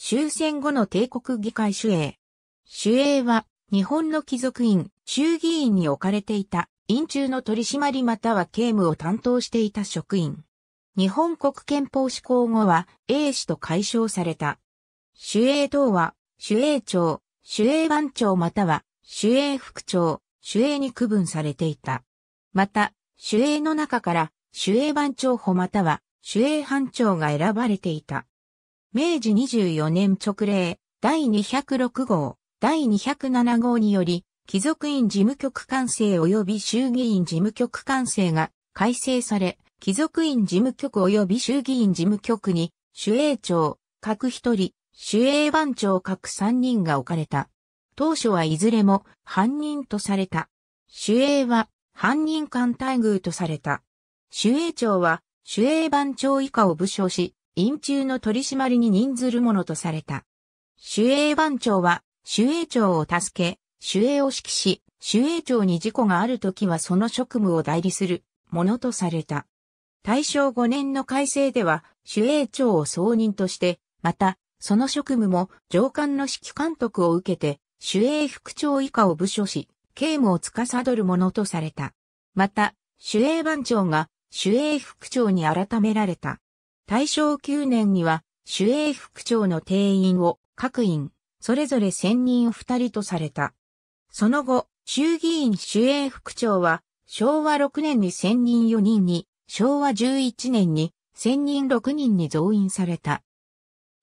終戦後の帝国議会主衛。主衛は、日本の貴族院、衆議院に置かれていた、院中の取締りまたは刑務を担当していた職員。日本国憲法施行後は、英氏と解消された。主衛等は、主衛長、主衛番長または、主衛副長、主衛に区分されていた。また、主衛の中から、主衛番長補または、主衛班長が選ばれていた。明治24年直令第206号、第207号により、貴族院事務局管制及び衆議院事務局管制が改正され、貴族院事務局及び衆議院事務局に、主営長、各一人、主営番長各三人が置かれた。当初はいずれも犯人とされた。主営は犯人間待遇とされた。主営長は主営番長以下を武将し、院中の取り締まりに任ずるものとされた。守衛番長は、守衛長を助け、守衛を指揮し、守衛長に事故があるときはその職務を代理するものとされた。大正5年の改正では、守衛長を総任として、また、その職務も上官の指揮監督を受けて、守衛副長以下を部署し、刑務を司るものとされた。また、守衛番長が守衛副長に改められた。大正9年には、守衛副長の定員を各員、それぞれ0 0二人とされた。その後、衆議院守衛副長は、昭和6年に1000人4人に、昭和11年に1000人6人に増員された。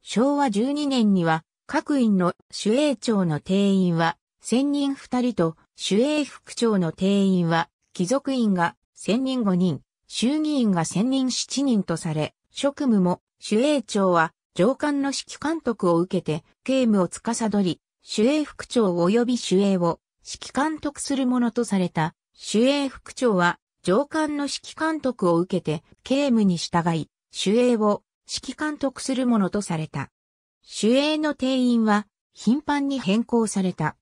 昭和12年には、各員の守衛長の定員は、1000人2人と、守衛副長の定員は、貴族院が1000人5人、衆議院が1000人7人とされ、職務も、守衛長は、上官の指揮監督を受けて、警務を司り、守衛副長及び守衛を、指揮監督するものとされた、守衛副長は、上官の指揮監督を受けて、警務に従い、守衛を、指揮監督するものとされた。守衛の定員は、頻繁に変更された。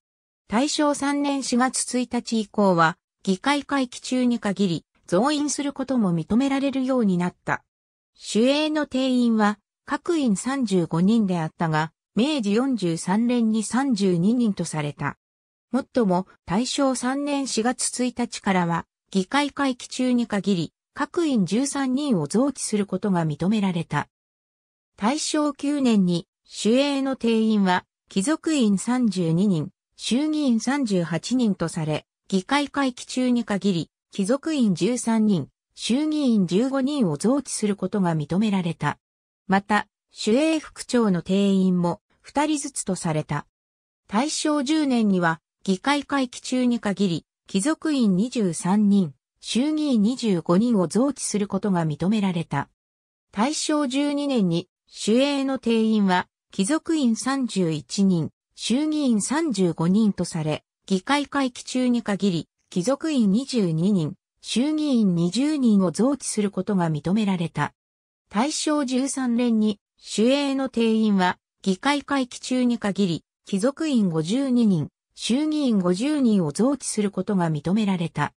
大正3年4月1日以降は、議会会期中に限り、増員することも認められるようになった。守衛の定員は各員35人であったが、明治43年に32人とされた。もっとも、大正3年4月1日からは、議会会期中に限り、各員13人を増置することが認められた。大正9年に、守衛の定員は、貴族員32人、衆議院38人とされ、議会会期中に限り、貴族員13人、衆議院15人を増置することが認められた。また、主営副長の定員も2人ずつとされた。大正10年には、議会会期中に限り、貴族院23人、衆議院25人を増置することが認められた。大正12年に、主営の定員は、貴族院31人、衆議院35人とされ、議会会期中に限り、貴族院22人、衆議院20人を増置することが認められた。大正13年に、主営の定員は、議会会期中に限り、貴族院52人、衆議院50人を増置することが認められた。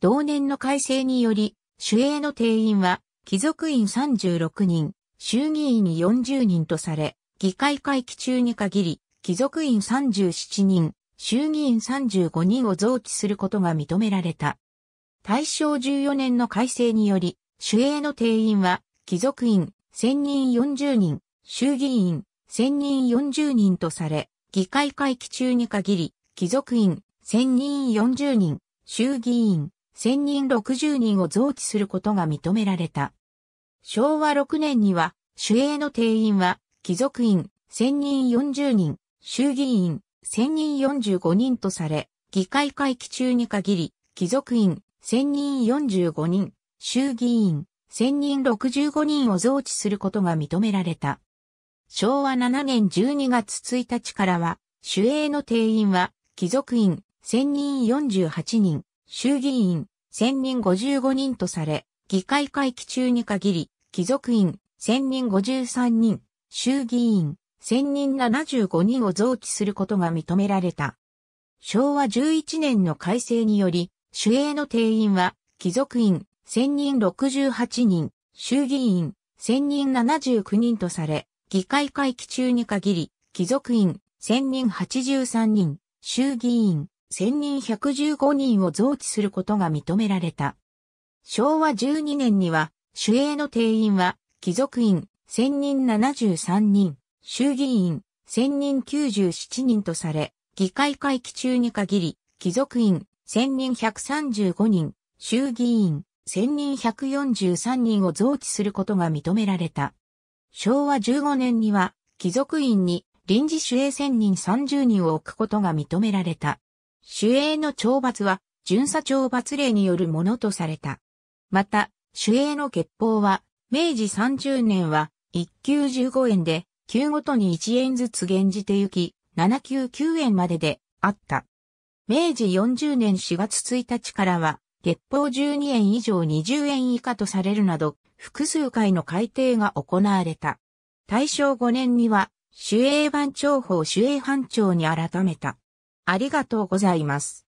同年の改正により、主営の定員は、貴族院36人、衆議院40人とされ、議会会期中に限り、貴族院37人、衆議院35人を増置することが認められた。大正14年の改正により、主営の定員は、貴族院、千人40人、衆議院、千人40人とされ、議会会期中に限り、貴族院、千人40人、衆議院、千人60人を増置することが認められた。昭和6年には、主営の定員は、貴族院、千人40人、衆議院、千人45人とされ、議会会期中に限り、貴族院、千人四十人45人、衆議院、千人六十人65人を増置することが認められた。昭和7年12月1日からは、主営の定員は、貴族院、千人四十人48人、衆議院、千人五十人55人とされ、議会会期中に限り、貴族院、千人五十人53人、衆議院、千人七十人75人を増置することが認められた。昭和11年の改正により、主営の定員は、貴族院、千人68人、衆議院、千人79人とされ、議会会期中に限り、貴族院、千人83人、衆議院、千人115人を増置することが認められた。昭和12年には、主営の定員は、貴族院、千人73人、衆議院、千人97人とされ、議会会期中に限り、貴族院、千人135人、衆議院、千人143人を増置することが認められた。昭和15年には、貴族院に臨時守衛千人30人を置くことが認められた。守衛の懲罰は、巡査懲罰令によるものとされた。また、守衛の決報は、明治30年は、1級15円で、級ごとに1円ずつ減じてゆき、7級9円までであった。明治40年4月1日からは、月報12円以上20円以下とされるなど、複数回の改定が行われた。大正5年には、守衛番長法守衛班長に改めた。ありがとうございます。